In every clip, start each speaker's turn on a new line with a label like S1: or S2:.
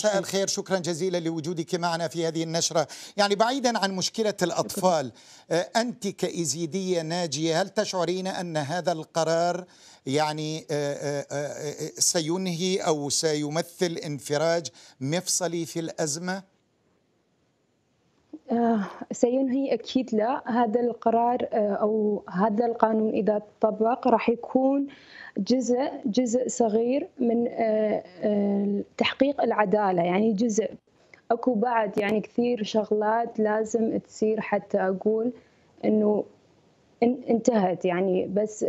S1: مساء الخير شكرا جزيلا لوجودك معنا في هذه النشرة يعني بعيدا عن مشكلة الأطفال آه، أنت كإزيدية ناجية هل تشعرين أن هذا القرار يعني آه، آه، سينهي أو سيمثل انفراج مفصلي في الأزمة؟
S2: آه، سينهي أكيد لا هذا القرار آه، أو هذا القانون إذا طبق راح يكون جزء جزء صغير من آه، تحقيق العدالة يعني جزء أكو بعد يعني كثير شغلات لازم تصير حتى أقول إنه انتهت يعني بس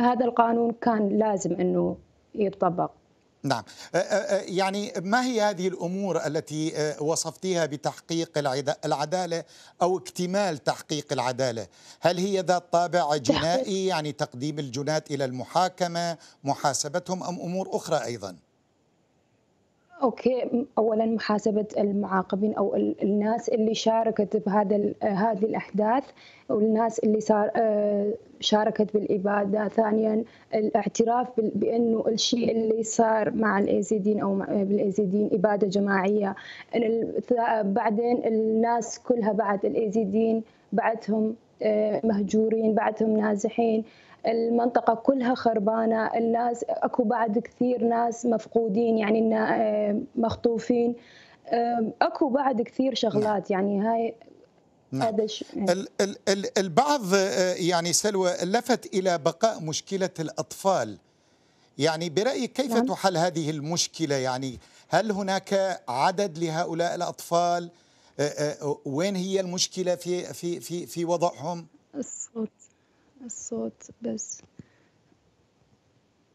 S2: هذا القانون كان لازم إنه يتطبق
S1: نعم أه، أه، أه، يعني ما هي هذه الأمور التي وصفتها بتحقيق العدالة أو اكتمال تحقيق العدالة هل هي ذات طابع جنائي يعني تقديم الجنات إلى المحاكمة محاسبتهم أم أمور أخرى أيضاً
S2: اوكي اولا محاسبه المعاقبين او الناس اللي شاركت بهذا هذه الاحداث والناس اللي صار آه، شاركت بالاباده ثانيا الاعتراف بانه الشيء اللي صار مع الايزيدين او بالايزيدين اباده جماعيه بعدين الناس كلها بعد الايزيدين بعدهم آه، مهجورين بعدهم نازحين المنطقة كلها خربانة الناس أكو بعد كثير ناس مفقودين يعني آه، مخطوفين آه، أكو بعد كثير شغلات نعم. يعني هاي
S1: نعم. نعم. البعض آه، يعني سلوى لفت إلى بقاء مشكلة الأطفال يعني برأيك كيف نعم. تحل هذه المشكلة يعني هل هناك عدد لهؤلاء الأطفال وين هي المشكلة في, في, في, في وضعهم؟
S2: الصوت بس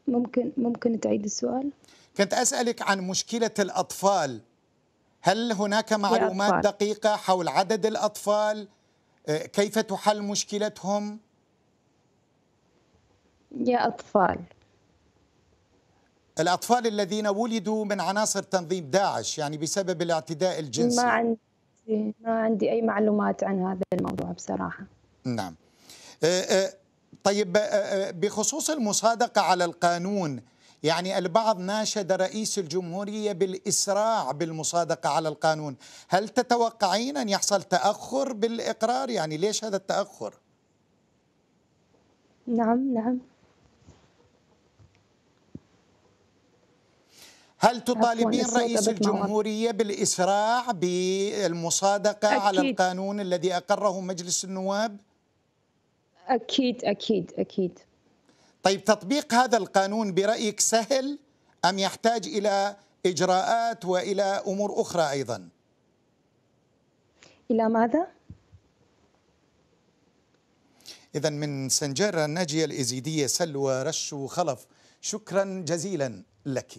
S2: ممكن ممكن تعيد السؤال
S1: كنت أسألك عن مشكلة الأطفال هل هناك معلومات دقيقة حول عدد الأطفال آه، كيف تحل مشكلتهم
S2: يا أطفال
S1: الأطفال الذين ولدوا من عناصر تنظيم داعش يعني بسبب الاعتداء الجنسي ما عندي
S2: ما عندي أي معلومات عن هذا الموضوع بصراحة
S1: نعم آه، آه، طيب آه، بخصوص المصادقة على القانون يعني البعض ناشد رئيس الجمهورية بالإسراع بالمصادقة على القانون هل تتوقعين أن يحصل تأخر بالإقرار يعني ليش هذا التأخر؟
S2: نعم نعم
S1: هل تطالبين رئيس الجمهورية بالإسراع بالمصادقة أكيد. على القانون الذي أقره مجلس النواب؟ اكيد اكيد اكيد طيب تطبيق هذا القانون برايك سهل ام يحتاج الى اجراءات والى امور اخرى ايضا الى ماذا اذا من سنجرة الناجيه الازيديه سلوى رشو خلف شكرا جزيلا لك